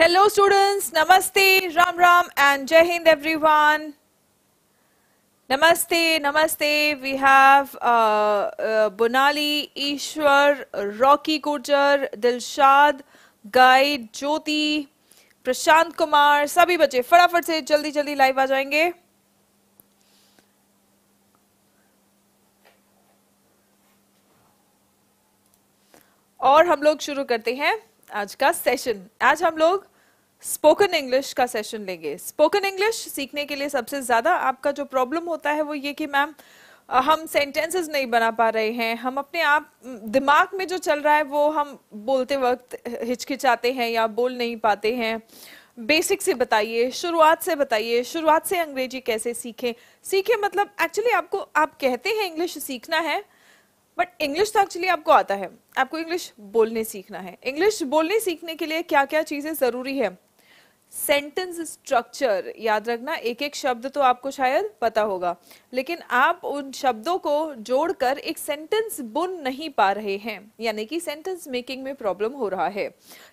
Hello students नमस्ते Ram Ram and जय Hind everyone नमस्ते नमस्ते वी हैव बुनाली ईश्वर रॉकी गुर्जर दिलशाद गाइड ज्योति प्रशांत कुमार सभी बच्चे फटाफट से जल्दी जल्दी लाइव आ जाएंगे और हम लोग शुरू करते हैं आज का सेशन आज हम लोग स्पोकन इंग्लिश का सेशन लेंगे स्पोकन इंग्लिश सीखने के लिए सबसे ज़्यादा आपका जो प्रॉब्लम होता है वो ये कि मैम हम सेंटेंसेस नहीं बना पा रहे हैं हम अपने आप दिमाग में जो चल रहा है वो हम बोलते वक्त हिचकिचाते हैं या बोल नहीं पाते हैं बेसिक से बताइए शुरुआत से बताइए शुरुआत से अंग्रेजी कैसे सीखें सीखें मतलब एक्चुअली आपको आप कहते हैं इंग्लिश सीखना है बट इंग्लिश तो एक्चुअली आपको आता है आपको इंग्लिश बोलने सीखना है इंग्लिश बोलने सीखने के लिए क्या क्या चीज़ें ज़रूरी है सेंटेंस स्ट्रक्चर याद रखना एक एक शब्द तो आपको शायद पता होगा लेकिन आप उन शब्दों को जोड़कर एक सेंटेंस बुन नहीं पा रहे हैं यानी कि सेंटेंस मेकिंग में प्रॉब्लम हो रहा है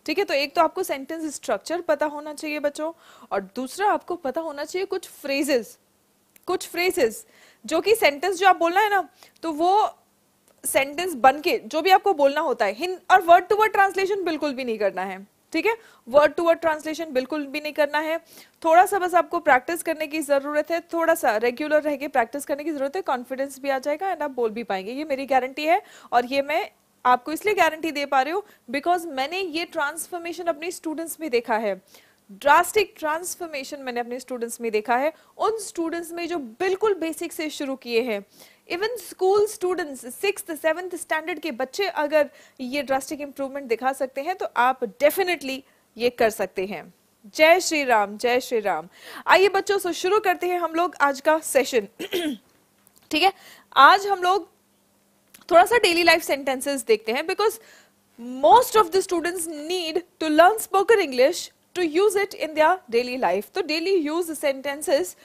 ठीक है तो एक तो आपको सेंटेंस स्ट्रक्चर पता होना चाहिए बच्चों और दूसरा आपको पता होना चाहिए कुछ फ्रेजेस कुछ फ्रेजेस जो कि सेंटेंस जो आप बोलना है ना तो वो सेंटेंस बन के जो भी आपको बोलना होता है हिंद और वर्ड टू वर्ड ट्रांसलेशन बिल्कुल भी नहीं करना है ठीक है वर्ड टू वर्ड ट्रांसलेशन बिल्कुल भी नहीं करना है थोड़ा सा बस आपको प्रैक्टिस करने की ज़रूरत है थोड़ा सा रेगुलर रह के प्रैक्टिस करने की ज़रूरत है कॉन्फिडेंस भी आ जाएगा एंड आप बोल भी पाएंगे ये मेरी गारंटी है और ये मैं आपको इसलिए गारंटी दे पा रही हूँ बिकॉज मैंने ये ट्रांसफॉर्मेशन अपने स्टूडेंट्स में देखा है ड्रास्टिक ट्रांसफॉर्मेशन मैंने अपने स्टूडेंट्स में देखा है उन स्टूडेंट्स में जो बिल्कुल बेसिक से शुरू किए हैं even school students six seventh standard के बच्चे अगर ये ड्रास्टिक इंप्रूवमेंट दिखा सकते हैं तो आप डेफिनेटली ये कर सकते हैं जय श्री राम जय श्री राम आइए बच्चों से शुरू करते हैं हम लोग आज का सेशन ठीक है आज हम लोग थोड़ा सा डेली लाइफ सेंटेंसेस देखते हैं because most of the students need to learn spoken English to use it in their daily life तो डेली यूज सेंटेंसेस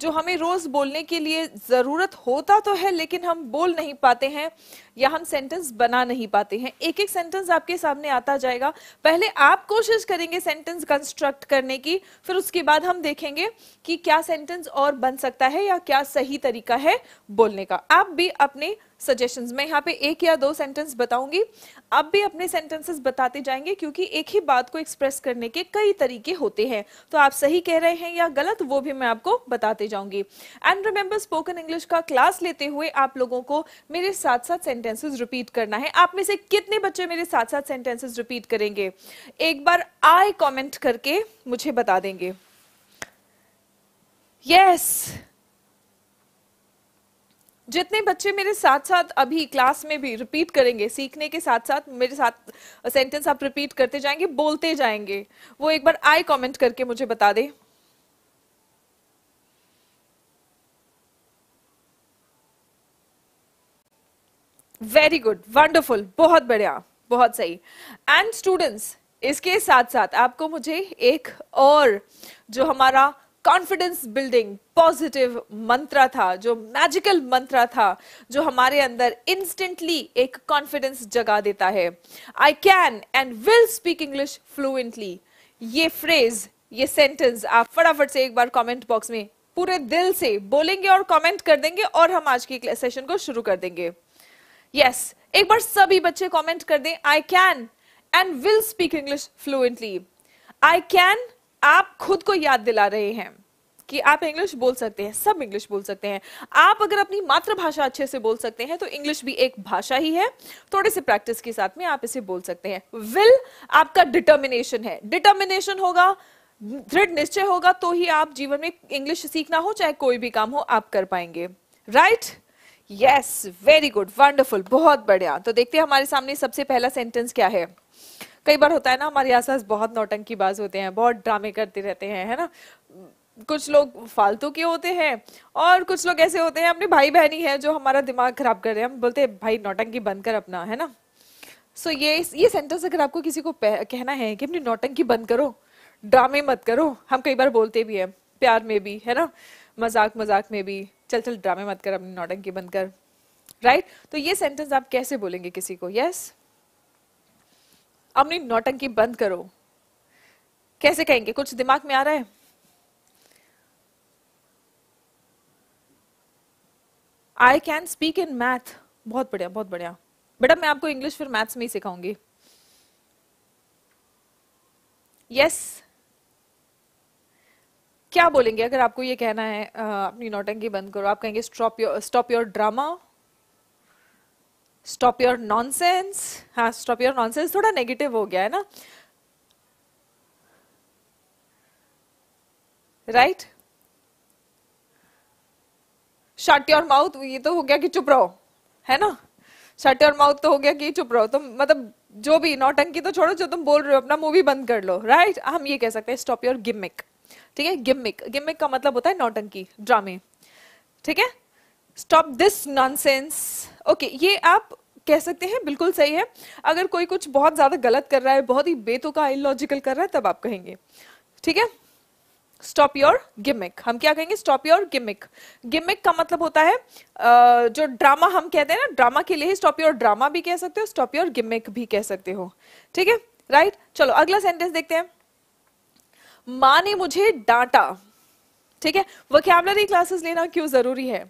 जो हमें रोज बोलने के लिए जरूरत होता तो है लेकिन हम बोल नहीं पाते हैं या हम सेंटेंस बना नहीं पाते हैं एक एक सेंटेंस आपके सामने आता जाएगा पहले आप कोशिश करेंगे सेंटेंस कंस्ट्रक्ट करने की फिर उसके बाद हम देखेंगे कि क्या सेंटेंस और बन सकता है या क्या सही तरीका है बोलने का आप भी अपने सजेशंस मैं यहाँ पे एक या दो सेंटेंस बताऊंगी आप भी अपने सेंटेंसेस बताते जाएंगे क्योंकि एक ही बात को एक्सप्रेस करने के कई तरीके होते हैं तो आप सही कह रहे हैं या गलत वो भी मैं आपको बताते जाऊंगी एंड रिमेंबर स्पोकन इंग्लिश का क्लास लेते हुए आप लोगों को मेरे साथ साथ सेंटेंसेस रिपीट करना है आप में से कितने बच्चे मेरे साथ साथ सेंटेंसेस रिपीट करेंगे एक बार आई कॉमेंट करके मुझे बता देंगे यस yes! जितने बच्चे मेरे साथ साथ अभी क्लास में भी रिपीट करेंगे सीखने के साथ साथ मेरे साथ सेंटेंस आप रिपीट करते जाएंगे बोलते जाएंगे वो एक बार आई कमेंट करके मुझे बता दे वेरी गुड वंडरफुल बहुत बढ़िया बहुत सही एंड स्टूडेंट्स इसके साथ साथ आपको मुझे एक और जो हमारा कॉन्फिडेंस बिल्डिंग पॉजिटिव मंत्रा था जो मैजिकल मंत्रा था जो हमारे अंदर इंस्टेंटली एक कॉन्फिडेंस जगा देता है I can and will speak English fluently ये फ्रेज ये सेंटेंस आप फटाफट से एक बार कमेंट बॉक्स में पूरे दिल से बोलेंगे और कमेंट कर देंगे और हम आज की सेशन को शुरू कर देंगे यस yes, एक बार सभी बच्चे कमेंट कर दें I can and will speak English fluently I can आप खुद को याद दिला रहे हैं कि आप इंग्लिश बोल सकते हैं सब इंग्लिश बोल सकते हैं आप अगर अपनी मातृभाषा अच्छे से बोल सकते हैं तो इंग्लिश भी एक भाषा ही है थोड़े से प्रैक्टिस के साथ में आप इसे बोल सकते हैं विल आपका डिटर्मिनेशन है डिटर्मिनेशन होगा दृढ़ निश्चय होगा तो ही आप जीवन में इंग्लिश सीखना हो चाहे कोई भी काम हो आप कर पाएंगे right yes very good wonderful बहुत बढ़िया तो देखते हैं हमारे सामने सबसे पहला सेंटेंस क्या है कई बार होता है ना हमारे आसपास बहुत नौटंकी बाज होते हैं बहुत ड्रामे करते रहते हैं है ना कुछ लोग फालतू के होते हैं और कुछ लोग ऐसे होते हैं अपने भाई बहनी है जो हमारा दिमाग खराब कर रहे हैं हम बोलते हैं भाई नौटंकी बंद कर अपना है ना सो so, ये ये सेंटेंस अगर आपको किसी को कहना है कि अपनी नौटंकी बंद करो ड्रामे मत करो हम कई बार बोलते भी हैं प्यार में भी है ना मजाक मजाक में भी चल चल ड्रामे मत कर अपनी नौटंकी बंद कर राइट right? तो ये सेंटेंस आप कैसे बोलेंगे किसी को यस yes? अपनी नौटंकी बंद करो कैसे कहेंगे कुछ दिमाग में आ रहा है I can speak in math बहुत बढ़िया बहुत बढ़िया बेटा मैं आपको इंग्लिश फिर मैथ्स में ही सिखाऊंगी यस yes. क्या बोलेंगे अगर आपको ये कहना है अपनी नोटंकी बंद करो आप कहेंगे stop your stop your drama stop your nonsense हाँ स्टॉप योर नॉनसेंस थोड़ा नेगेटिव हो गया है ना राइट शट योर माउथ ये तो हो गया कि चुप रहो है ना शट योर माउथ तो हो गया कि चुप रहो तुम तो मतलब जो भी नौटंकी तो छोड़ो जो तुम बोल रहे हो अपना मूवी बंद कर लो राइट right? हम ये कह सकते हैं स्टॉप योर गिमिक ठीक है गिमिक गिमिक का मतलब होता है नौटंकी ड्रामे ठीक है स्टॉप दिस नॉनसेंस ओके ये आप कह सकते हैं बिल्कुल सही है अगर कोई कुछ बहुत ज़्यादा गलत कर रहा है बहुत ही बेतुका इलॉजिकल कर रहा है तब आप कहेंगे ठीक है स्टॉप योर गिमिक हम क्या कहेंगे स्टॉप योर गिमिक गिमिक का मतलब होता है जो ड्रामा हम कहते हैं ना ड्रामा के लिए ही स्टॉप योर ड्रामा भी कह सकते हो स्टॉप योर गिमिक भी कह सकते हो ठीक है राइट चलो अगला सेंटेंस देखते हैं माँ ने मुझे डांटा ठीक है वोकेबलरी क्लासेस लेना क्यों जरूरी है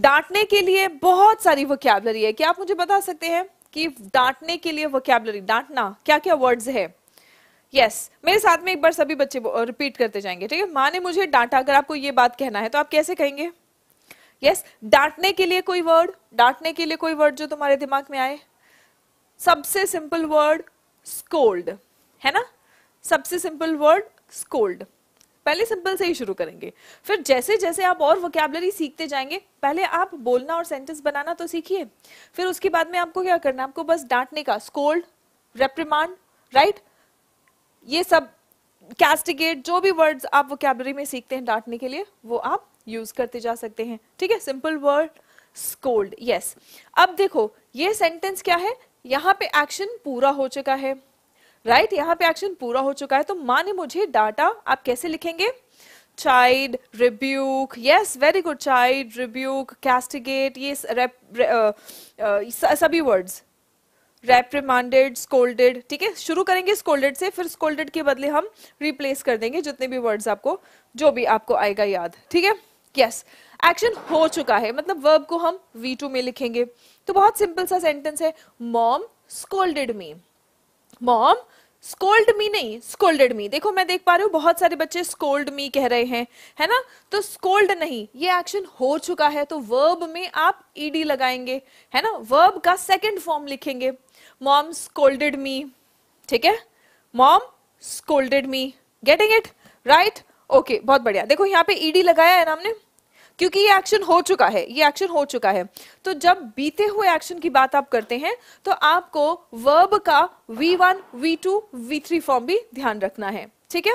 डांटने के लिए बहुत सारी वोकैबलरी है क्या आप मुझे बता सकते हैं कि डांटने के लिए वोकैबलरी डांटना क्या क्या वर्ड्स है यस yes, मेरे साथ में एक बार सभी बच्चे रिपीट करते जाएंगे ठीक है माँ ने मुझे डांटा अगर आपको ये बात कहना है तो आप कैसे कहेंगे यस yes, डांटने के लिए कोई वर्ड डांटने के लिए कोई वर्ड जो तुम्हारे दिमाग में आए सबसे सिंपल वर्ड स्कोल्ड है ना सबसे सिंपल वर्ड स्कोल्ड पहले सिंपल से ही शुरू करेंगे फिर जैसे जैसे आप और वोकेबलरी सीखते जाएंगे पहले आप बोलना और सेंटेंस बनाना तो सीखिए फिर उसके बाद में आपको क्या करना है आपको बस डांटने का स्कोल्ड रेप्रिमांड राइट ये सब कैस्टिगेट जो भी वर्ड्स आप वोकेबलरी में सीखते हैं डांटने के लिए वो आप यूज करते जा सकते हैं ठीक है सिंपल वर्ड स्कोल्ड यस अब देखो ये सेंटेंस क्या है यहाँ पे एक्शन पूरा हो चुका है राइट right? यहाँ पे एक्शन पूरा हो चुका है तो माँ ने मुझे डाटा आप कैसे लिखेंगे child rebuke yes very good child rebuke castigate ये uh, uh, सभी वर्ड्स रेप्रिमांडेड स्कोल्डेड ठीक है शुरू करेंगे स्कोल्डेड से फिर स्कोल्डेड के बदले हम रिप्लेस कर देंगे जितने भी वर्ड्स आपको जो भी आपको आएगा याद ठीक है यस एक्शन हो चुका है मतलब वर्ब को हम वी टू में लिखेंगे तो बहुत सिंपल सा सेंटेंस है mom scolded me mom scold me नहीं स्कोल्डेड मी देखो मैं देख पा रही हूँ बहुत सारे बच्चे स्कोल्ड मी कह रहे हैं है ना तो स्कोल्ड नहीं ये एक्शन हो चुका है तो वर्ब में आप ईडी लगाएंगे है ना वर्ब का सेकेंड फॉर्म लिखेंगे मॉम स्कोल्डेड मी ठीक है mom scolded me getting it right okay बहुत बढ़िया देखो यहाँ पे ईडी लगाया है ना हमने क्योंकि ये एक्शन हो चुका है ये एक्शन हो चुका है तो जब बीते हुए एक्शन की बात आप करते हैं तो आपको वर्ब का V1, V2, V3 फॉर्म भी ध्यान रखना है ठीक है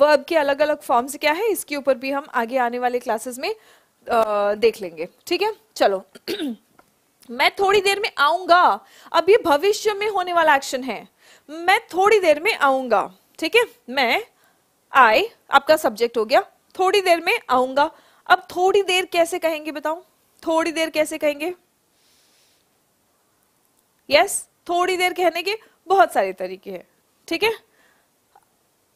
वर्ब के अलग अलग फॉर्म्स क्या है इसके ऊपर भी हम आगे आने वाले क्लासेस में आ, देख लेंगे ठीक है चलो मैं थोड़ी देर में आऊंगा अब ये भविष्य में होने वाला एक्शन है मैं थोड़ी देर में आऊंगा ठीक है मैं आई आपका सब्जेक्ट हो गया थोड़ी देर में आऊंगा अब थोड़ी देर कैसे कहेंगे बताओ थोड़ी देर कैसे कहेंगे यस yes, थोड़ी देर कहने के बहुत सारे तरीके हैं ठीक है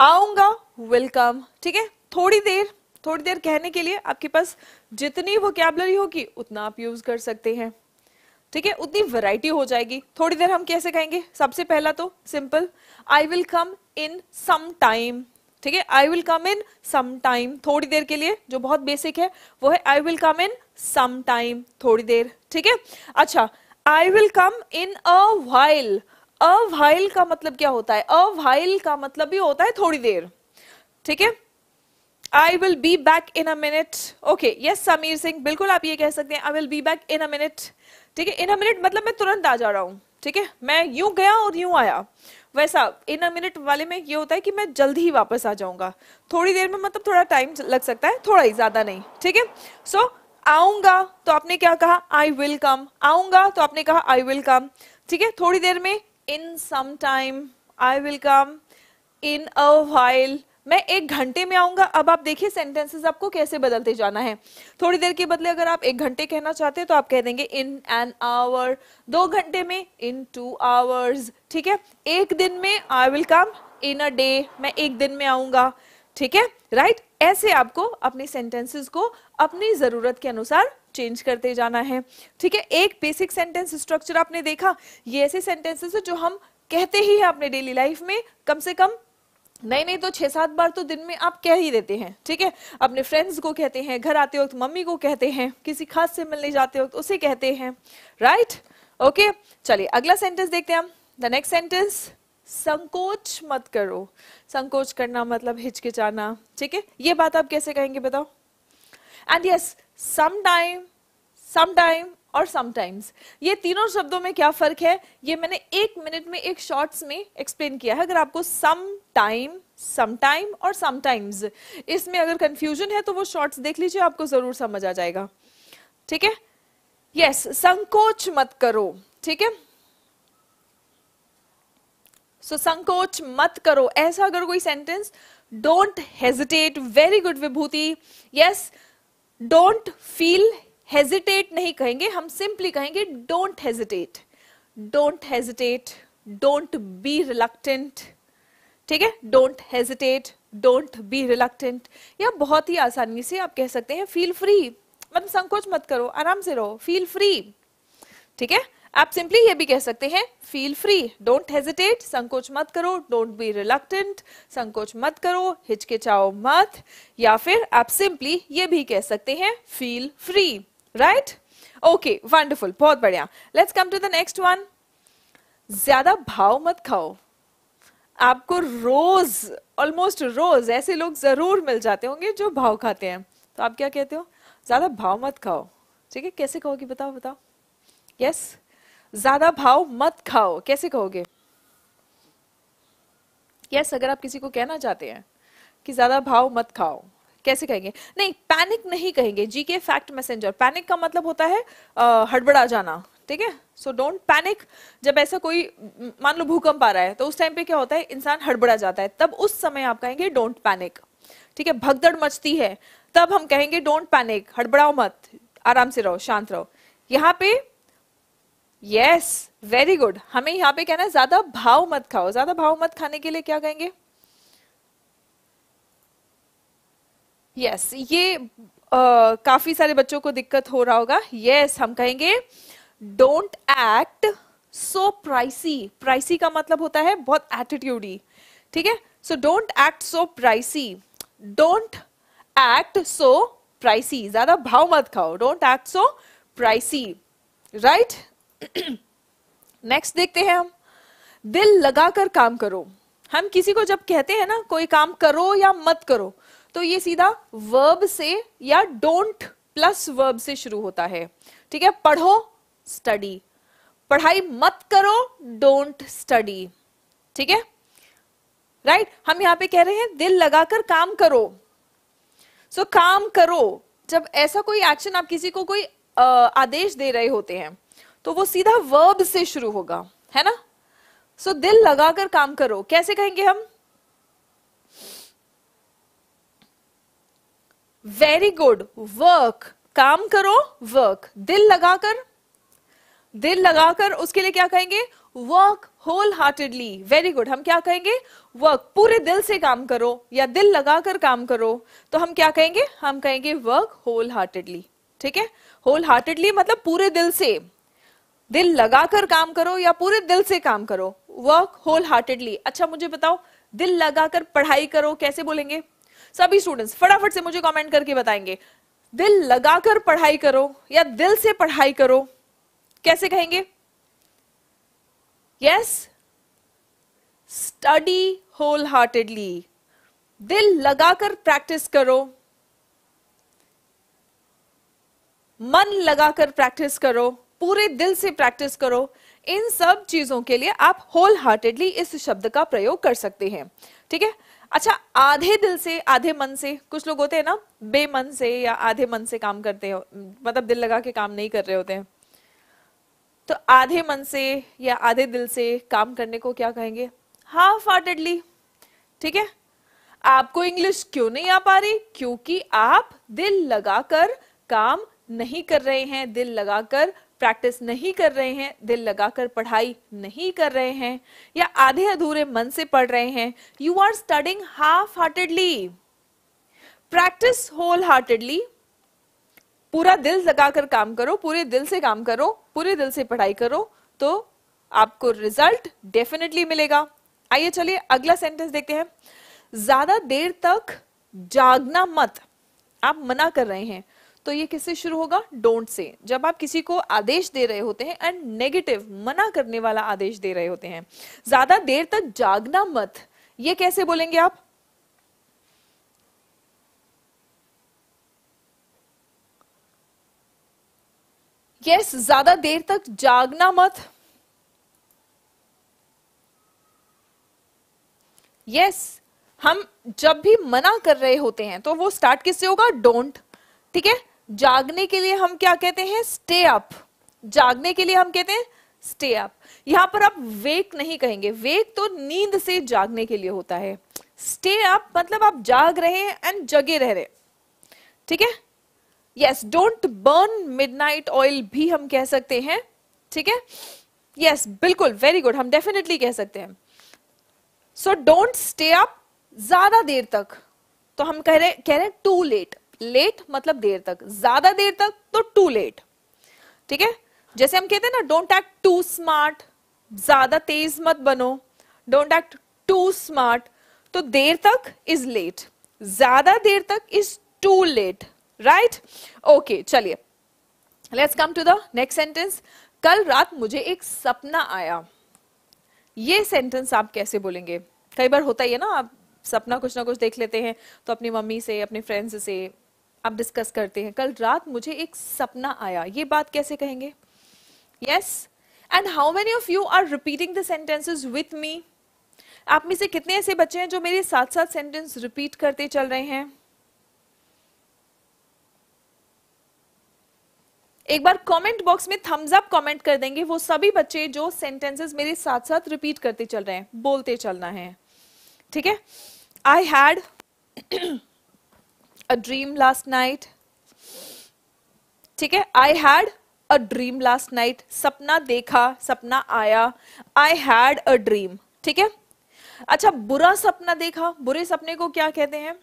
आऊंगा वेलकम ठीक है थोड़ी देर थोड़ी देर कहने के लिए आपके पास जितनी कैबलरी होगी उतना आप यूज कर सकते हैं ठीक है उतनी वैरायटी हो जाएगी थोड़ी देर हम कैसे कहेंगे सबसे पहला तो simple I will come in some time ठीक है I will come in some time थोड़ी देर के लिए जो बहुत बेसिक है वो है I will come in some time थोड़ी देर ठीक है अच्छा I will come in a while a while का मतलब क्या होता है अ वाइल का मतलब भी होता है थोड़ी देर ठीक है I will be back in a minute okay yes Sameer Singh बिल्कुल आप ये कह सकते हैं I will be back in a minute ठीक है इन अ मिनट मतलब मैं तुरंत आ जा रहा हूं ठीक है मैं यूं गया और यूं आया वैसा इन अ मिनट वाले में ये होता है कि मैं जल्दी ही वापस आ जाऊंगा थोड़ी देर में मतलब थोड़ा टाइम लग सकता है थोड़ा ही ज्यादा नहीं ठीक है सो आऊंगा तो आपने क्या कहा आई विल कम आऊंगा तो आपने कहा आई विल कम ठीक है थोड़ी देर में in some time I will come in a while मैं एक घंटे में आऊंगा अब आप देखिए सेंटेंसेस आपको कैसे बदलते जाना है थोड़ी देर के बदले अगर आप एक घंटे कहना चाहते हैं तो आप कह देंगे इन एन आवर दो घंटे में इन टू आवर्स ठीक है एक दिन में आई will come in a day मैं एक दिन में आऊंगा ठीक है राइट ऐसे आपको अपने सेंटेंसेस को अपनी जरूरत के अनुसार चेंज करते जाना है ठीक है एक बेसिक सेंटेंस स्ट्रक्चर आपने देखा ये ऐसे सेंटेंसेस है जो हम कहते ही है अपने डेली लाइफ में कम से कम नहीं नहीं तो छह सात बार तो दिन में आप कह ही देते हैं ठीक है अपने फ्रेंड्स को कहते हैं घर आते वक्त मम्मी को कहते हैं किसी खास से मिलने जाते वक्त उसे कहते हैं राइट ओके चलिए अगला सेंटेंस देखते हैं हम द नेक्स्ट सेंटेंस संकोच मत करो संकोच करना मतलब हिचकिचाना ठीक है ये बात आप कैसे कहेंगे बताओ एंड यस समाइम समाइम और समटाइम्स ये तीनों शब्दों में क्या फर्क है ये मैंने एक मिनट में एक शॉर्ट्स में एक्सप्लेन किया है अगर आपको सम टाइम समटाइम और समटाइम्स इसमें अगर कंफ्यूजन है तो वो शॉर्ट्स देख लीजिए आपको जरूर समझ आ जाएगा ठीक है यस संकोच मत करो ठीक है सो संकोच मत करो ऐसा अगर कोई sentence don't hesitate very good Vibhuti yes don't feel hesitate नहीं कहेंगे हम सिंपली कहेंगे don't hesitate don't hesitate don't be reluctant ठीक है don't hesitate don't be reluctant या बहुत ही आसानी से आप कह सकते हैं फील फ्री मतलब संकोच मत करो आराम से रहो फील फ्री ठीक है आप सिंपली ये भी कह सकते हैं फील फ्री डोंट हेजिटेट संकोच मत करो डोंट बी रिलक्टेंट संकोच मत करो हिचकिचाओ मत या फिर आप सिंपली ये भी कह सकते हैं feel free right okay wonderful बहुत बढ़िया let's come to the next one ज्यादा भाव मत खाओ आपको रोज ऑलमोस्ट रोज ऐसे लोग जरूर मिल जाते होंगे जो भाव खाते हैं तो आप क्या कहते हो ज्यादा भाव मत खाओ ठीक है कैसे कहोगे बताओ बताओ यस yes? ज्यादा भाव मत खाओ कैसे कहोगे यस yes, अगर आप किसी को कहना चाहते हैं कि ज्यादा भाव मत खाओ कैसे कहेंगे नहीं पैनिक नहीं कहेंगे जीके फैक्ट मैसेंजर पैनिक का मतलब होता है हड़बड़ा जाना ठीक है सो डोंट पैनिक जब ऐसा कोई मान लो भूकंप आ रहा है तो उस टाइम पे क्या होता है इंसान हड़बड़ा जाता है तब उस समय आप कहेंगे डोंट पैनिक ठीक है भगदड़ मचती है तब हम कहेंगे डोंट पैनिक हड़बड़ाओ मत आराम से रहो शांत रहो यहाँ पे यस वेरी गुड हमें यहाँ पे कहना है ज्यादा भाव मत खाओ ज्यादा भाव मत खाने के लिए क्या कहेंगे यस yes, ये आ, काफी सारे बच्चों को दिक्कत हो रहा होगा यस yes, हम कहेंगे don't act so pricey pricey का मतलब होता है बहुत एटीट्यूडी ठीक है so don't act so pricey don't act so pricey ज्यादा भाव मत खाओ don't act so pricey right next देखते हैं हम दिल लगाकर काम करो हम किसी को जब कहते हैं ना कोई काम करो या मत करो तो ये सीधा वर्ब से या डोंट प्लस वर्ब से शुरू होता है ठीक है पढ़ो स्टडी पढ़ाई मत करो डोंट स्टडी ठीक है राइट हम यहां पे कह रहे हैं दिल लगाकर काम करो सो so, काम करो जब ऐसा कोई एक्शन आप किसी को कोई आ, आदेश दे रहे होते हैं तो वो सीधा वर्ब से शुरू होगा है ना सो so, दिल लगाकर काम करो कैसे कहेंगे हम वेरी गुड वर्क काम करो वर्क दिल लगाकर दिल लगाकर उसके लिए क्या कहेंगे work wholeheartedly very good हम क्या कहेंगे वर्क पूरे दिल से काम करो या दिल लगाकर काम करो तो हम क्या कहेंगे हम कहेंगे वर्क होल हार्टेडली ठीक है होल हार्टेडली मतलब पूरे दिल से दिल लगाकर काम करो या पूरे दिल से काम करो वर्क होल हार्टेडली अच्छा मुझे बताओ दिल लगाकर पढ़ाई करो कैसे बोलेंगे सभी स्टूडेंट्स फटाफट से मुझे कमेंट करके बताएंगे दिल लगाकर पढ़ाई करो या दिल से पढ़ाई करो कैसे कहेंगे यस स्टडी होल हार्टेडली दिल लगाकर प्रैक्टिस करो मन लगाकर प्रैक्टिस करो पूरे दिल से प्रैक्टिस करो इन सब चीजों के लिए आप होल हार्टेडली इस शब्द का प्रयोग कर सकते हैं ठीक है अच्छा आधे दिल से आधे मन से कुछ लोग होते हैं ना बेमन से या आधे मन से काम करते हो मतलब दिल लगा के काम नहीं कर रहे होते हैं तो आधे मन से या आधे दिल से काम करने को क्या कहेंगे हाफ हार्टेडली ठीक है आपको इंग्लिश क्यों नहीं आ पा रही क्योंकि आप दिल लगाकर काम नहीं कर रहे हैं दिल लगाकर प्रैक्टिस नहीं कर रहे हैं दिल लगाकर पढ़ाई नहीं कर रहे हैं या आधे अधूरे मन से पढ़ रहे हैं you are studying half heartedly practice wholeheartedly पूरा दिल लगाकर काम करो पूरे दिल से काम करो पूरे दिल से पढ़ाई करो तो आपको रिजल्ट डेफिनेटली मिलेगा आइए चलिए अगला सेंटेंस देखते हैं ज्यादा देर तक जागना मत आप मना कर रहे हैं तो ये किससे शुरू होगा डोंट से जब आप किसी को आदेश दे रहे होते हैं एंड नेगेटिव मना करने वाला आदेश दे रहे होते हैं ज्यादा देर तक जागना मत ये कैसे बोलेंगे आप यस ज्यादा देर तक जागना मत यस हम जब भी मना कर रहे होते हैं तो वो स्टार्ट किससे होगा डोंट ठीक है जागने के लिए हम क्या कहते हैं स्टे अप जागने के लिए हम कहते हैं स्टे अप यहां पर आप वेक नहीं कहेंगे वेक तो नींद से जागने के लिए होता है स्टे अप मतलब आप जाग रहे हैं एंड जगे रह रहे ठीक है yes don't burn midnight oil भी हम कह सकते हैं ठीक है यस बिल्कुल वेरी गुड हम डेफिनेटली कह सकते हैं सो डोंट स्टे अप ज्यादा देर तक तो हम कह रहे कह रहे टू लेट लेट मतलब देर तक ज्यादा देर तक तो टू लेट ठीक है जैसे हम कहते हैं ना डोंट एक्ट टू स्मार्ट ज्यादा तेज मत बनो डोंट एक्ट टू स्मार्ट तो देर तक इज लेट ज्यादा देर तक is too late right okay चलिए let's come to the next sentence कल रात मुझे एक सपना आया ये सेंटेंस आप कैसे बोलेंगे कई बार होता ही है ना आप सपना कुछ ना कुछ देख लेते हैं तो अपनी मम्मी से अपने फ्रेंड्स से आप डिस्कस करते हैं कल रात मुझे एक सपना आया ये बात कैसे कहेंगे yes and how many of you are repeating the sentences with me आप में से कितने ऐसे बच्चे हैं जो मेरे साथ साथ सेंटेंस रिपीट करते चल रहे हैं एक बार कमेंट बॉक्स में थम्स अप कमेंट कर देंगे वो सभी बच्चे जो सेंटेंसेस मेरे साथ साथ रिपीट करते चल रहे हैं बोलते चलना है ठीक है I had a dream last night ठीक है I had a dream last night सपना देखा सपना आया आई हैड अ ड्रीम ठीक है अच्छा बुरा सपना देखा बुरे सपने को क्या कहते हैं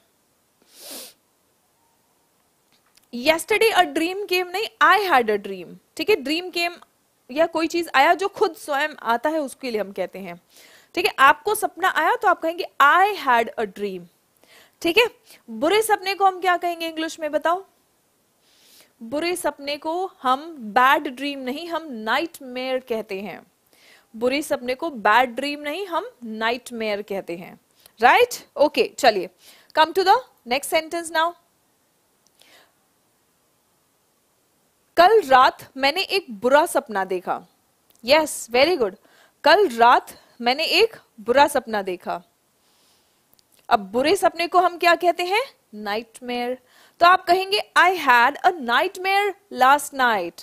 yesterday a ड्रीम came नहीं आई हैड अ ड्रीम ठीक है ड्रीम came या कोई चीज आया जो खुद स्वयं आता है उसके लिए हम कहते हैं ठीक है आपको सपना आया तो आप कहेंगे आई हैड a dream ठीक है बुरे सपने को हम क्या कहेंगे इंग्लिश में बताओ बुरे सपने को हम बैड ड्रीम नहीं हम मेयर कहते हैं बुरे सपने को बैड ड्रीम नहीं हम मेयर कहते हैं राइट ओके चलिए come to the next sentence now कल रात मैंने एक बुरा सपना देखा यस वेरी गुड कल रात मैंने एक बुरा सपना देखा अब बुरे सपने को हम क्या कहते हैं नाइटमेयर तो आप कहेंगे I had a nightmare last night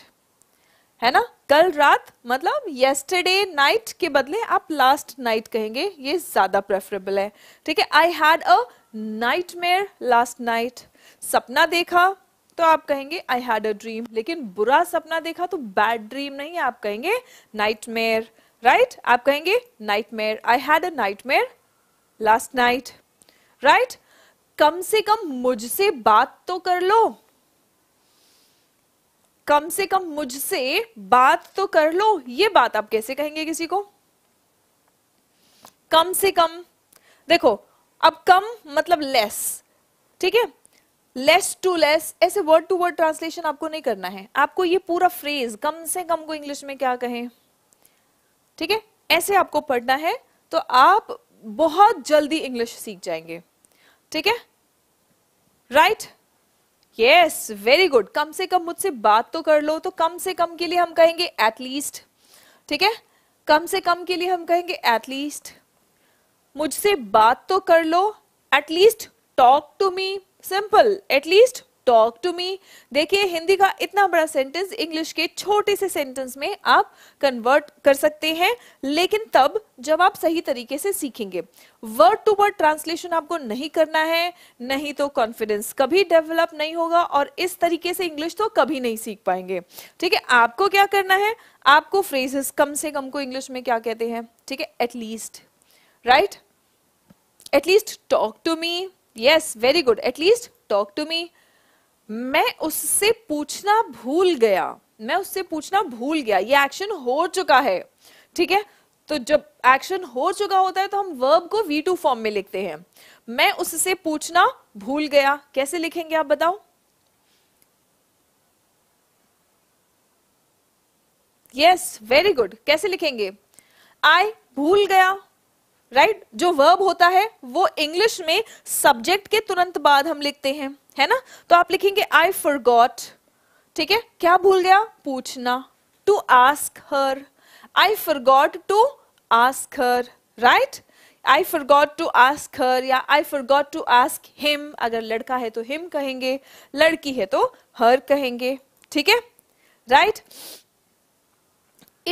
है ना कल रात मतलब येस्टरडे नाइट के बदले आप लास्ट नाइट कहेंगे ये ज्यादा प्रेफरेबल है ठीक है I had a nightmare last night सपना देखा तो आप कहेंगे आई हैड अ ड्रीम लेकिन बुरा सपना देखा तो बैड ड्रीम नहीं आप कहेंगे नाइटमेयर राइट आप कहेंगे nightmare I had a nightmare last night right कम से कम मुझसे बात तो कर लो कम से कम मुझसे बात तो कर लो ये बात आप कैसे कहेंगे किसी को कम से कम देखो अब कम मतलब लेस ठीक है लेस टू लेस ऐसे वर्ड टू वर्ड ट्रांसलेशन आपको नहीं करना है आपको ये पूरा फ्रेज कम से कम को इंग्लिश में क्या कहें ठीक है ऐसे आपको पढ़ना है तो आप बहुत जल्दी इंग्लिश सीख जाएंगे ठीक है राइट यस वेरी गुड कम से कम मुझसे बात तो कर लो तो कम से कम के लिए हम कहेंगे एटलीस्ट ठीक है कम से कम के लिए हम कहेंगे एटलीस्ट मुझसे बात तो कर लो at least talk to me simple at least talk to me देखिए हिंदी का इतना बड़ा सेंटेंस इंग्लिश के छोटे से सेंटेंस में आप कन्वर्ट कर सकते हैं लेकिन तब जब आप सही तरीके से सीखेंगे वर्ड टू वर्ड ट्रांसलेशन आपको नहीं करना है नहीं तो कॉन्फिडेंस कभी डेवलप नहीं होगा और इस तरीके से इंग्लिश तो कभी नहीं सीख पाएंगे ठीक है आपको क्या करना है आपको फ्रेजेस कम से कम को इंग्लिश में क्या कहते हैं ठीक है at least right at least talk to me yes very good at least talk to me मैं उससे पूछना भूल गया मैं उससे पूछना भूल गया ये एक्शन हो चुका है ठीक है तो जब एक्शन हो चुका होता है तो हम वर्ब को वी टू फॉर्म में लिखते हैं मैं उससे पूछना भूल गया कैसे लिखेंगे आप बताओ यस वेरी गुड कैसे लिखेंगे आई भूल गया राइट right? जो वर्ब होता है वो इंग्लिश में सब्जेक्ट के तुरंत बाद हम लिखते हैं है ना तो आप लिखेंगे आई फॉरगॉट ठीक है क्या भूल गया पूछना to ask her I got to ask her right I got to ask her या I got to ask him अगर लड़का है तो हिम कहेंगे लड़की है तो हर कहेंगे ठीक है राइट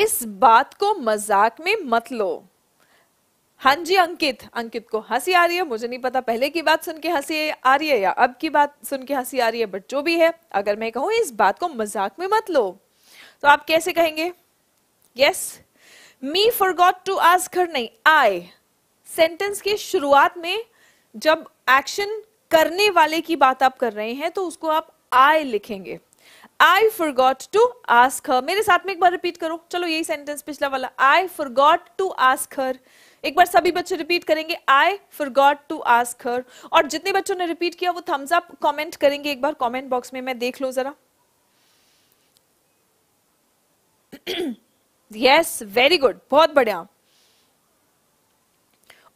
इस बात को मजाक में मत लो हाँ जी अंकित अंकित को हंसी आ रही है मुझे नहीं पता पहले की बात सुन के हंसी आ रही है या अब की बात सुन के हंसी आ रही है बट जो भी है अगर मैं कहूँ इस बात को मजाक में मत लो तो आप कैसे कहेंगे yes me forgot to आज घर नहीं आई सेंटेंस की शुरुआत में जब एक्शन करने वाले की बात आप कर रहे हैं तो उसको आप आई लिखेंगे I forgot to ask मेरे साथ में एक बार रिपीट करो चलो यही सेंटेंस पिछला वाला I forgot to ask एक बार सभी बच्चे रिपीट करेंगे I forgot to ask her और जितने बच्चों ने रिपीट किया वो थम्स अप कॉमेंट करेंगे एक बार कॉमेंट बॉक्स में मैं देख लो जरा यस वेरी गुड बहुत बढ़िया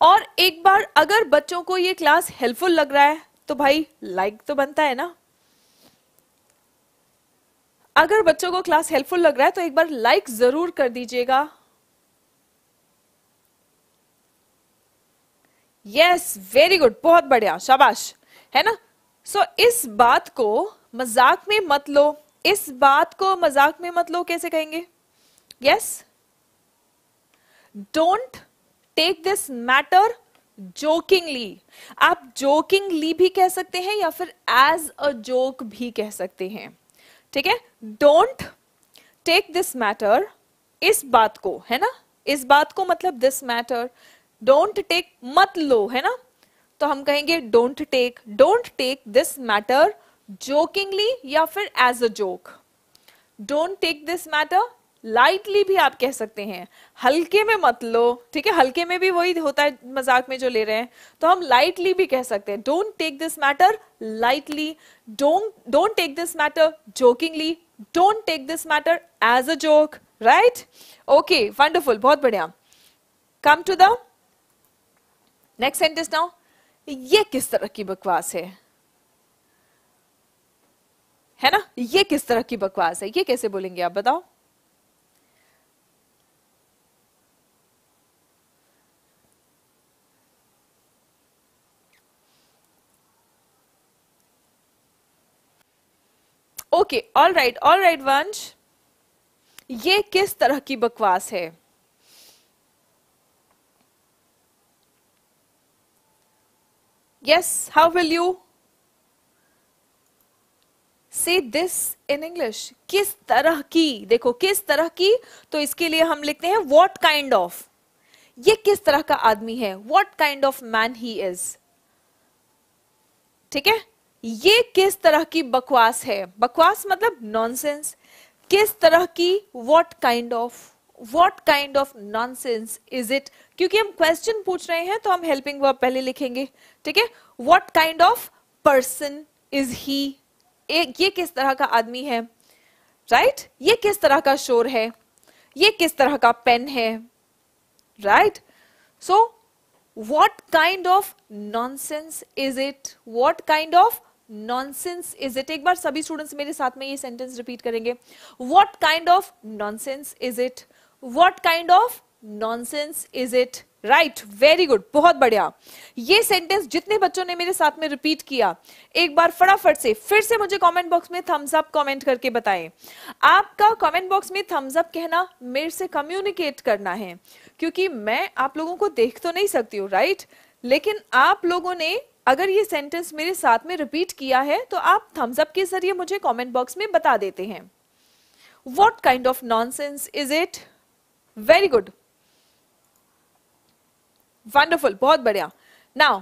और एक बार अगर बच्चों को ये क्लास हेल्पफुल लग रहा है तो भाई लाइक like तो बनता है ना अगर बच्चों को क्लास हेल्पफुल लग रहा है तो एक बार लाइक like जरूर कर दीजिएगा यस वेरी गुड बहुत बढ़िया शाबाश है ना सो so, इस बात को मजाक में मत लो इस बात को मजाक में मत लो कैसे कहेंगे yes don't take this matter jokingly आप जोकिंगली भी कह सकते हैं या फिर एज अ जोक भी कह सकते हैं ठीक है डोंट टेक दिस मैटर इस बात को है ना इस बात को मतलब दिस मैटर डोंट टेक मत लो है ना तो हम कहेंगे don't take don't take this matter jokingly या फिर as a joke don't take this matter lightly भी आप कह सकते हैं हल्के में मत लो ठीक है हल्के में भी वही होता है मजाक में जो ले रहे हैं तो हम लाइटली भी कह सकते हैं don't take this matter lightly don't don't take this matter jokingly don't take this matter as a joke right okay wonderful बहुत बढ़िया come to the next sentence now ये किस तरह की बकवास है है ना ये किस तरह की बकवास है ये कैसे बोलेंगे आप बताओ okay all right all right Vansh ये किस तरह की बकवास है Yes, how will you say this in English किस तरह की देखो किस तरह की तो इसके लिए हम लिखते हैं वॉट काइंड ऑफ ये किस तरह का आदमी है what kind of man he is ठीक है ये किस तरह की बकवास है बकवास मतलब नॉन सेंस किस तरह की what kind of what kind of nonsense is it क्योंकि हम क्वेश्चन पूछ रहे हैं तो हम हेल्पिंग वर्ब पहले लिखेंगे ठीक है what kind of person is he ये किस तरह का आदमी है राइट right? ये किस तरह का शोर है ये किस तरह का पेन है right so what kind of nonsense is it what kind of nonsense is it एक बार सभी स्टूडेंट्स मेरे साथ में ये सेंटेंस रिपीट करेंगे what kind of nonsense is it what kind of nonsense is it right very good बहुत बढ़िया ये सेंटेंस जितने बच्चों ने मेरे साथ में रिपीट किया एक बार फटाफट से फिर से मुझे कमेंट बॉक्स में थम्स अप कमेंट करके बताएं आपका कमेंट बॉक्स में थम्स अप कहना मेरे से कम्युनिकेट करना है क्योंकि मैं आप लोगों को देख तो नहीं सकती हूँ राइट लेकिन आप लोगों ने अगर ये सेंटेंस मेरे साथ में रिपीट किया है तो आप थम्स अप के जरिए मुझे कॉमेंट बॉक्स में बता देते हैं what kind of nonsense is it very good wonderful बहुत बढ़िया नाउ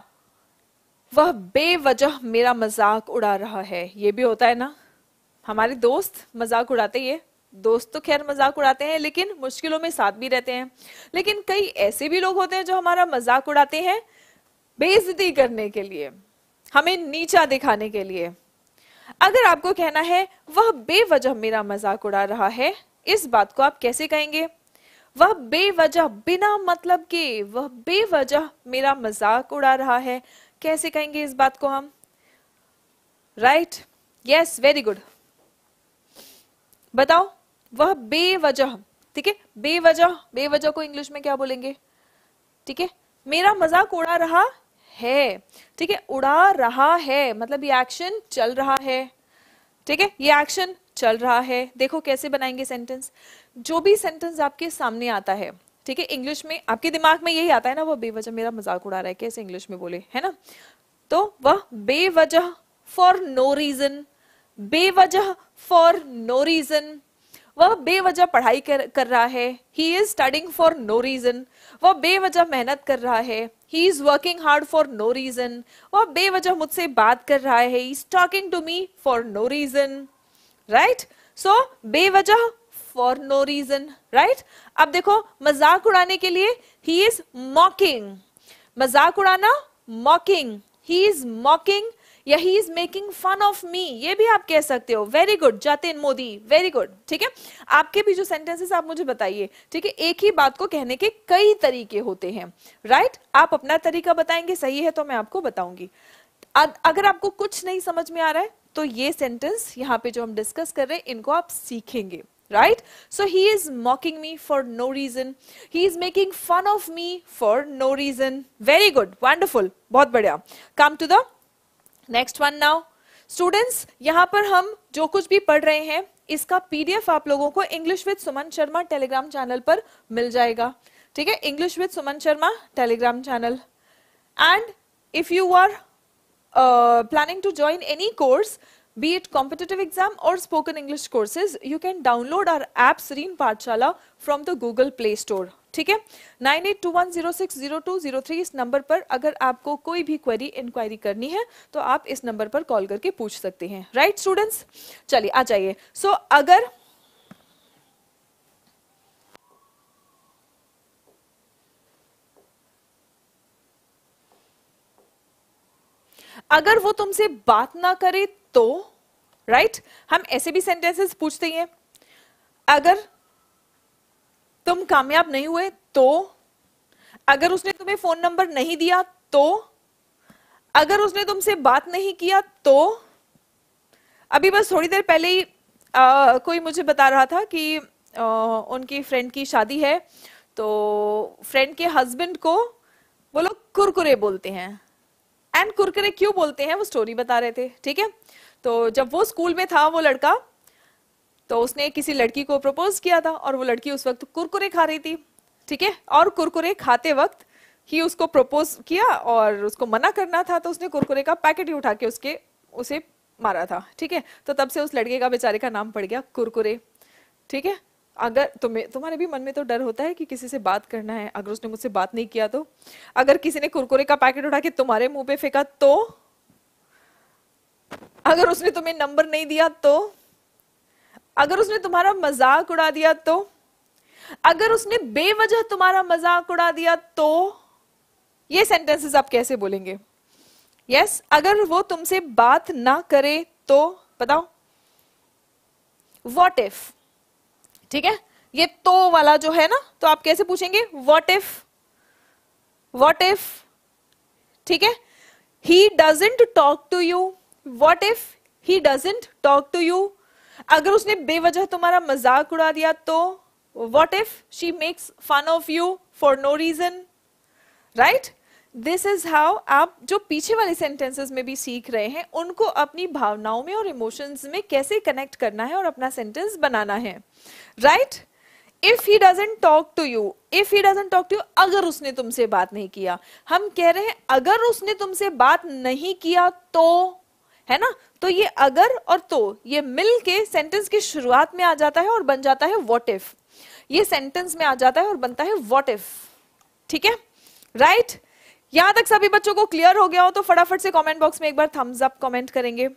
वह बेवजह मेरा मजाक उड़ा रहा है ये भी होता है ना हमारे दोस्त मजाक उड़ाते ये दोस्त तो खैर मजाक उड़ाते हैं लेकिन मुश्किलों में साथ भी रहते हैं लेकिन कई ऐसे भी लोग होते हैं जो हमारा मजाक उड़ाते हैं बेइज्जती करने के लिए हमें नीचा दिखाने के लिए अगर आपको कहना है वह बेवजह मेरा मजाक उड़ा रहा है इस बात को आप कैसे कहेंगे वह बेवजह बिना मतलब के वह बेवजह मेरा मजाक उड़ा रहा है कैसे कहेंगे इस बात को हम राइट यस वेरी गुड बताओ वह बेवजह ठीक है बेवजह बेवजह को इंग्लिश में क्या बोलेंगे ठीक है मेरा मजाक उड़ा रहा है ठीक है उड़ा रहा है मतलब ये एक्शन चल रहा है ठीक है ये एक्शन चल रहा है देखो कैसे बनाएंगे सेंटेंस जो भी सेंटेंस आपके सामने आता है ठीक है इंग्लिश में आपके दिमाग में यही आता है ना वो बेवजह मेरा मजाक उड़ा रहा है कैसे इंग्लिश में बोले है ना तो वह बेवजह फॉर नो रीजन बेवजह फॉर नो रीजन वह बेवजह पढ़ाई कर, कर रहा है he is studying for no reason वह बेवजह मेहनत कर रहा है he is working hard for no reason वह बेवजह मुझसे बात कर रहा है is talking to me for no reason right so बेवजह फॉर नो रीजन राइट अब देखो मजाक उड़ाने के लिए ही इज मॉकिंग मजाक उड़ाना मॉकिंग ही इज मॉकिंग या he is making fun of me ये भी आप कह सकते हो very good Jatin Modi very good ठीक है आपके भी जो सेंटेंसेस आप मुझे बताइए ठीक है एक ही बात को कहने के कई तरीके होते हैं राइट right? आप अपना तरीका बताएंगे सही है तो मैं आपको बताऊंगी अगर आपको कुछ नहीं समझ में आ रहा है तो ये सेंटेंस यहाँ पे जो हम डिस्कस कर रहे हैं इनको आप सीखेंगे right so he is mocking me for no reason he is making fun of me for no reason very good wonderful बहुत बढ़िया come to the next one now students यहाँ पर हम जो कुछ भी पढ़ रहे हैं इसका पीडीएफ आप लोगों को English with Suman Sharma Telegram channel पर मिल जाएगा ठीक है English with Suman Sharma Telegram channel and if you are planning to join any course, be it competitive exam or spoken English courses, you can download our app sreen Parchala from the Google Play Store. ठीक है nine eight two one zero six zero two zero three इस नंबर पर अगर आपको कोई भी query inquiry करनी है तो आप इस नंबर पर कॉल करके पूछ सकते हैं राइट स्टूडेंट्स चलिए आ जाइए सो so, अगर अगर वो तुमसे बात ना करे तो राइट right? हम ऐसे भी सेंटेंसेस पूछते हैं अगर तुम कामयाब नहीं हुए तो अगर उसने तुम्हें फोन नंबर नहीं दिया तो अगर उसने तुमसे बात नहीं किया तो अभी बस थोड़ी देर पहले ही आ, कोई मुझे बता रहा था कि आ, उनकी फ्रेंड की शादी है तो फ्रेंड के हस्बैंड को वो लोग कुरकुरे बोलते हैं एंड कुरकरे क्यों बोलते हैं वो स्टोरी बता रहे थे ठीक है तो जब वो स्कूल में था वो लड़का तो उसने किसी लड़की को प्रपोज किया था और वो लड़की उस वक्त कुरकुरे खा रही थी ठीक है और कुरकुरे खाते वक्त ही उसको प्रपोज किया और उसको मना करना था तो उसने कुरकुरे का पैकेट ही उठा के उसके उसे मारा था ठीक है तो तब से उस लड़के का बेचारे का नाम पड़ गया कुरकुरे ठीक है अगर तुम्हें तुम्हारे भी मन में तो डर होता है कि किसी से बात करना है अगर उसने मुझसे बात नहीं किया तो अगर किसी ने कुरकुरे का पैकेट उठा के तुम्हारे मुंह पे फेंका तो अगर उसने तुम्हें नंबर नहीं दिया तो अगर उसने तुम्हारा मजाक उड़ा दिया तो अगर उसने बेवजह तुम्हारा मजाक उड़ा दिया तो ये सेंटेंसेस आप कैसे बोलेंगे यस yes, अगर वो तुमसे बात ना करे तो बताओ वॉट इफ ठीक है ये तो वाला जो है ना तो आप कैसे पूछेंगे वॉट इफ वॉट इफ ठीक है he doesn't talk to you what if he doesn't talk to you अगर उसने बेवजह तुम्हारा मजाक उड़ा दिया तो what if she makes fun of you for no reason right this is how आप जो पीछे वाले सेंटेंसेस में भी सीख रहे हैं उनको अपनी भावनाओं में और इमोशंस में कैसे कनेक्ट करना है और अपना सेंटेंस बनाना है right if he doesn't talk to you if he doesn't talk to you अगर उसने तुमसे बात नहीं किया हम कह रहे हैं अगर उसने तुमसे बात नहीं किया तो है ना तो ये अगर और तो ये मिल के सेंटेंस की शुरुआत में आ जाता है और बन जाता है वॉट इफ ये सेंटेंस में आ जाता है और बनता है वॉट इफ ठीक है राइट right? यहां तक सभी बच्चों को क्लियर हो गया हो तो फटाफट से कमेंट बॉक्स में एक बार थम्स अप कमेंट करेंगे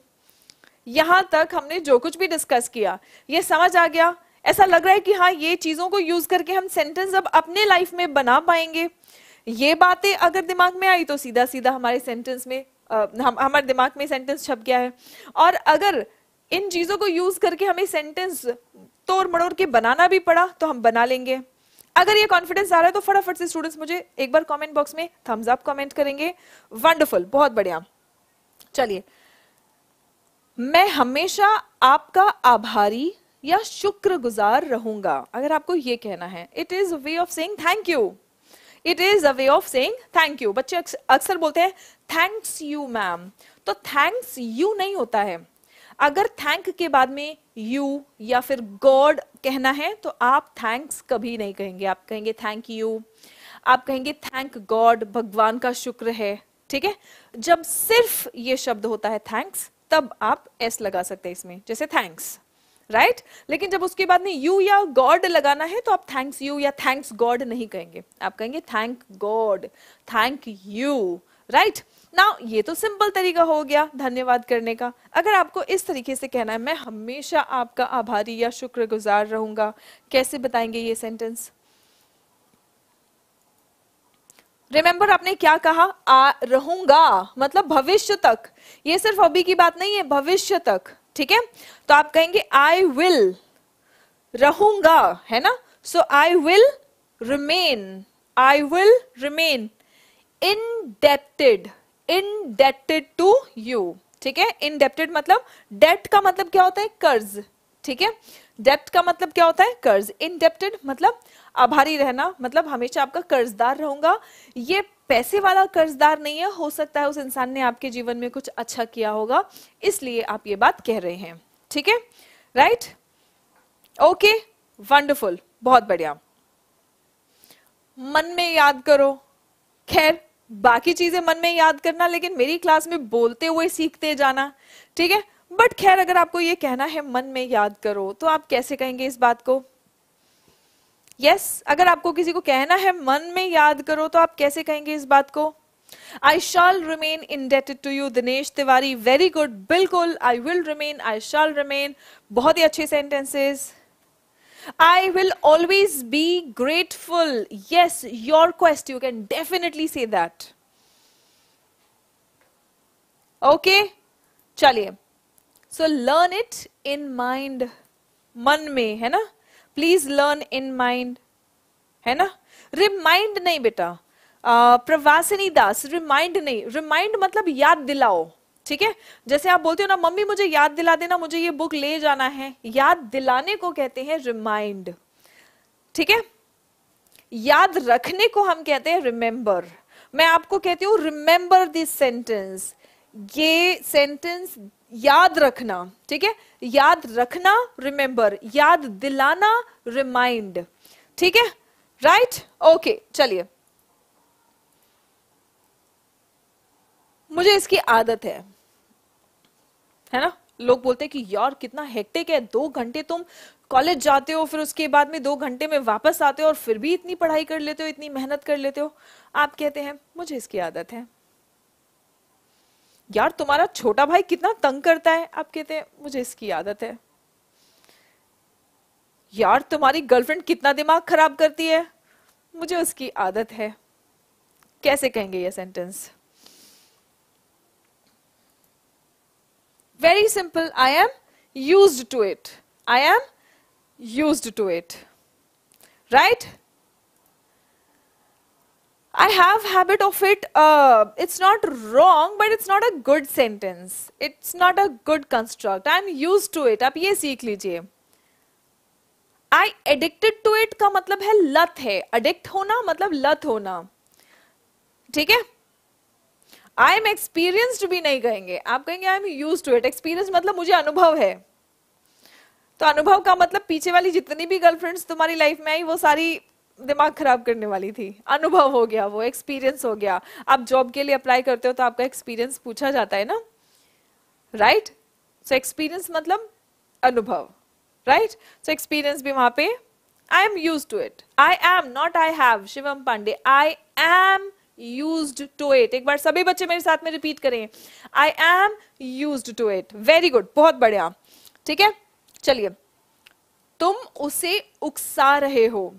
यहां तक हमने जो कुछ भी डिस्कस किया ये समझ आ गया ऐसा लग रहा है कि हाँ ये चीजों को यूज करके हम सेंटेंस अब अपने लाइफ में बना पाएंगे ये बातें अगर दिमाग में आई तो सीधा सीधा हमारे सेंटेंस में आ, हम हमारे दिमाग में सेंटेंस छप गया है और अगर इन चीजों को यूज करके हमें सेंटेंस तोड़ मड़ोड़ के बनाना भी पड़ा तो हम बना लेंगे अगर ये कॉन्फिडेंस आ रहा है तो फटाफट से स्टूडेंट्स मुझे एक बार कमेंट बॉक्स में थम्स अप कमेंट करेंगे वंडरफुल बहुत बढ़िया चलिए मैं हमेशा आपका आभारी या शुक्रगुजार रहूंगा अगर आपको ये कहना है it is a way of saying thank you it is a way of saying thank you बच्चे अक्सर बोलते हैं थैंक्स यू मैम तो थैंक्स यू नहीं होता है अगर थैंक के बाद में यू या फिर गॉड कहना है तो आप थैंक्स कभी नहीं कहेंगे आप कहेंगे थैंक यू आप कहेंगे थैंक गॉड भगवान का शुक्र है ठीक है जब सिर्फ ये शब्द होता है थैंक्स तब आप एस लगा सकते हैं इसमें जैसे थैंक्स राइट right? लेकिन जब उसके बाद में यू या गॉड लगाना है तो आप थैंक्स यू या थैंक्स गॉड नहीं कहेंगे आप कहेंगे thank god thank you right now ये तो सिंपल तरीका हो गया धन्यवाद करने का अगर आपको इस तरीके से कहना है मैं हमेशा आपका आभारी या शुक्रगुजार रहूंगा कैसे बताएंगे ये सेंटेंस रिमेम्बर आपने क्या कहा आ रहूंगा मतलब भविष्य तक ये सिर्फ अभी की बात नहीं है भविष्य तक ठीक है तो आप कहेंगे आई विल रहूंगा है ना so I will remain I will remain indebted indebted to you ठीक है इनडेप्टेड मतलब डेप्ट का मतलब क्या होता है कर्ज ठीक है डेप्ट का मतलब क्या होता है कर्ज इनडेप्टेड मतलब आभारी रहना मतलब हमेशा आपका कर्जदार रहूंगा ये पैसे वाला कर्जदार नहीं है हो सकता है उस इंसान ने आपके जीवन में कुछ अच्छा किया होगा इसलिए आप ये बात कह रहे हैं ठीक है राइट ओके वंडरफुल बहुत बढ़िया मन में याद करो खैर बाकी चीजें मन में याद करना लेकिन मेरी क्लास में बोलते हुए सीखते जाना ठीक है बट खैर अगर आपको ये कहना है मन में याद करो तो आप कैसे कहेंगे इस बात को यस yes, अगर आपको किसी को कहना है मन में याद करो तो आप कैसे कहेंगे इस बात को I shall remain indebted to you Dinesh Tiwari very good बिल्कुल I will remain I shall remain बहुत ही अच्छे sentences I will always be grateful. Yes, your quest. You can definitely say that. Okay? Chaliye. So learn it in mind. मन में है ना Please learn in mind, है ना remind नहीं बेटा प्रवासिनी दास Remind नहीं uh, Remind मतलब याद दिलाओ ठीक है जैसे आप बोलते हो ना मम्मी मुझे याद दिला देना मुझे ये बुक ले जाना है याद दिलाने को कहते हैं रिमाइंड ठीक है याद रखने को हम कहते हैं रिमेंबर मैं आपको कहती हूं रिमेंबर दिस सेंटेंस ये सेंटेंस याद रखना ठीक है याद रखना रिमेंबर याद दिलाना रिमाइंड ठीक है राइट ओके चलिए मुझे इसकी आदत है है ना लोग बोलते हैं कि यार कितना हेक्टिक है दो घंटे तुम कॉलेज जाते हो फिर उसके बाद में दो घंटे में वापस आते हो और फिर भी इतनी पढ़ाई कर लेते हो इतनी मेहनत कर लेते हो आप कहते हैं मुझे इसकी आदत है यार तुम्हारा छोटा भाई कितना तंग करता है आप कहते हैं मुझे इसकी आदत है यार तुम्हारी गर्लफ्रेंड कितना दिमाग खराब करती है मुझे उसकी आदत है कैसे कहेंगे ये sentence Very simple. I am used to it. I am used to it. Right? I have habit of it. Uh, it's not wrong, but it's not a good sentence. It's not a good construct. I'm used to it. ab ye seekh lijiye i addicted to it ka matlab hai lat hai addict hona matlab lat hona theek hai I am experienced भी नहीं कहेंगे आप कहेंगे I am use to it experience मतलब मुझे अनुभव है तो अनुभव का मतलब पीछे वाली जितनी भी गर्लफ्रेंड्स तुम्हारी लाइफ में आई वो सारी दिमाग खराब करने वाली थी अनुभव हो गया वो एक्सपीरियंस हो गया आप जॉब के लिए अप्लाई करते हो तो आपका एक्सपीरियंस पूछा जाता है ना राइट सो एक्सपीरियंस मतलब अनुभव राइट सो एक्सपीरियंस भी वहां पे I am use to it I am not I have Shivam Pandey I am use to it एक बार सभी बच्चे मेरे साथ में रिपीट करें I am use to it very good बहुत बढ़िया ठीक है चलिए तुम उसे उकसा रहे हो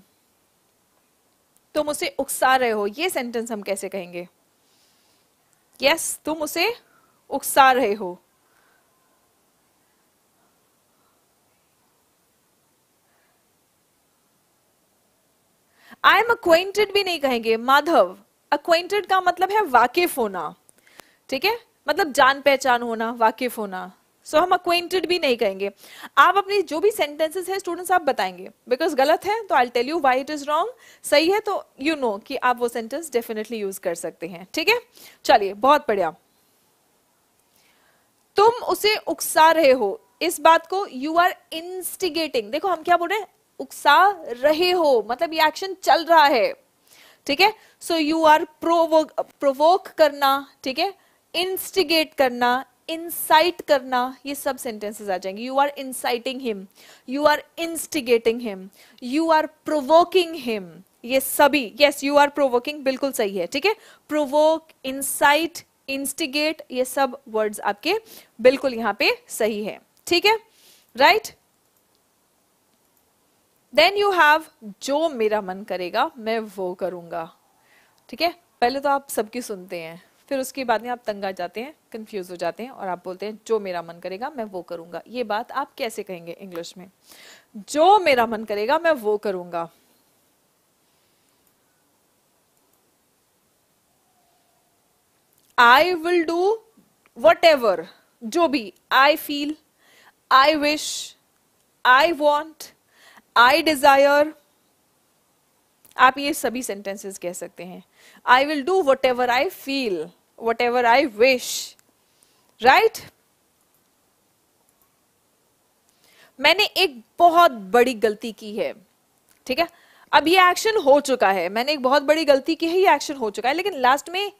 तुम उसे उकसा रहे हो ये सेंटेंस हम कैसे कहेंगे यस तुम उसे उकसा रहे हो आई एम अक्वेंटेड भी नहीं कहेंगे माधव अक्वेंटेड का मतलब है वाकिफ होना ठीक है मतलब जान पहचान होना वाकिफ होना सो so, हम अक्वेंटेड भी नहीं कहेंगे आप अपनी जो भी सेंटेंसेस है स्टूडेंट्स आप बताएंगे बिकॉज गलत है तो I tell you why it is wrong सही है तो यू you नो know कि आप वो सेंटेंस डेफिनेटली यूज कर सकते हैं ठीक है चलिए बहुत बढ़िया तुम उसे उकसा रहे हो इस बात को यू आर इंस्टिगेटिंग देखो हम क्या बोल रहे हैं उकसा रहे हो मतलब ये एक्शन चल रहा है ठीक है so you are provoke provoke करना ठीक है इंस्टिगेट करना इंसाइट करना ये सब सेंटेंसेस आ जाएंगे you are inciting him you are instigating him you are provoking him ये सभी यस यू आर प्रोवोकिंग बिल्कुल सही है ठीक है प्रोवोक इंसाइट इंस्टिगेट ये सब वर्ड्स आपके बिल्कुल यहां पे सही है ठीक है right right? Then you have जो मेरा मन करेगा मैं वो करूंगा ठीक है पहले तो आप सबकी सुनते हैं फिर उसके बाद में आप तंग आ जाते हैं कंफ्यूज हो जाते हैं और आप बोलते हैं जो मेरा मन करेगा मैं वो करूंगा ये बात आप कैसे कहेंगे इंग्लिश में जो मेरा मन करेगा मैं वो करूंगा I will do whatever जो भी I feel I wish I want I desire आप ये सभी सेंटेंसेस कह सकते हैं I will do whatever I feel whatever I wish right मैंने एक बहुत बड़ी गलती की है ठीक है अब ये एक्शन हो चुका है मैंने एक बहुत बड़ी गलती की है ये एक्शन हो चुका है लेकिन लास्ट में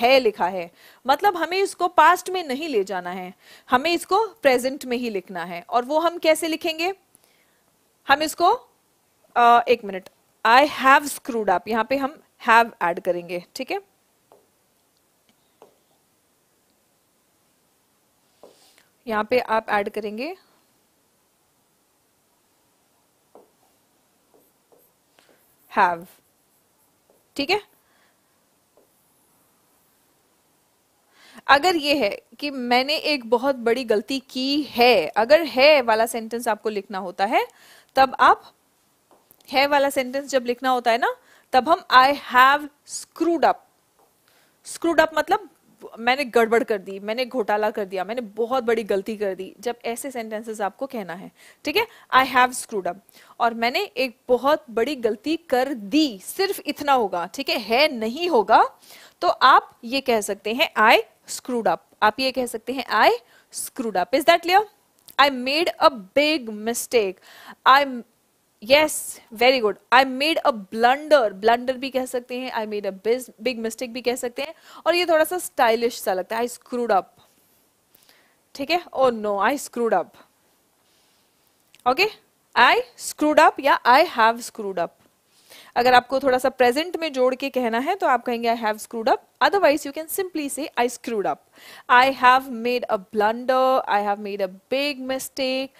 है लिखा है मतलब हमें इसको पास्ट में नहीं ले जाना है हमें इसको प्रेजेंट में ही लिखना है और वो हम कैसे लिखेंगे हम इसको आ, एक minute I have screwed up यहां पे हम हैव ऐड करेंगे ठीक है यहां पे आप ऐड करेंगे हैव ठीक है अगर ये है कि मैंने एक बहुत बड़ी गलती की है अगर है वाला सेंटेंस आपको लिखना होता है तब आप है वाला सेंटेंस जब लिखना होता है ना तब हम I have screwed up screwed up मतलब मैंने गड़बड़ कर दी मैंने घोटाला कर दिया मैंने बहुत बड़ी गलती कर दी जब ऐसे सेंटेंसेस आपको कहना है ठीक है आई हैव स्क्रूड अप और मैंने एक बहुत बड़ी गलती कर दी सिर्फ इतना होगा ठीक है है नहीं होगा तो आप ये कह सकते हैं आई स्क्रूड अप आप ये कह सकते हैं I screwed up is that clear I made a big mistake. I'm yes very good i made a blunder blunder भी कह सकते हैं i made a big mistake भी कह सकते हैं और ये थोड़ा सा स्टाइलिश सा लगता है i screwed up ठीक है oh no i screwed up okay i screwed up या i have screwed up अगर आपको थोड़ा सा प्रेजेंट में जोड़ के कहना है तो आप कहेंगे I have screwed up otherwise you can simply say I screwed up I have made a blunder I have made a big mistake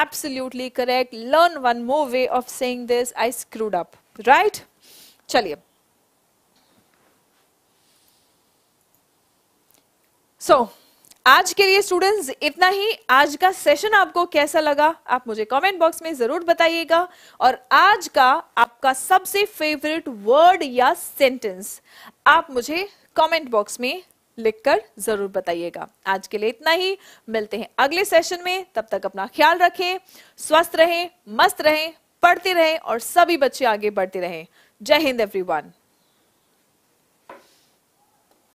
absolutely correct learn one more way of saying this I screwed up right चलिए so so, आज के लिए students इतना ही आज का session आपको कैसा लगा आप मुझे कमेंट बॉक्स में जरूर बताइएगा और आज का आपका सबसे फेवरेट वर्ड या सेंटेंस आप मुझे कमेंट बॉक्स में लिखकर जरूर बताइएगा आज के लिए इतना ही मिलते हैं अगले सेशन में तब तक अपना ख्याल रखें स्वस्थ रहें मस्त रहें पढ़ते रहें और सभी बच्चे आगे बढ़ते रहें जय हिंद एवरी